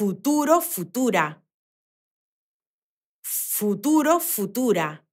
futuro, futura. Futuro, futura.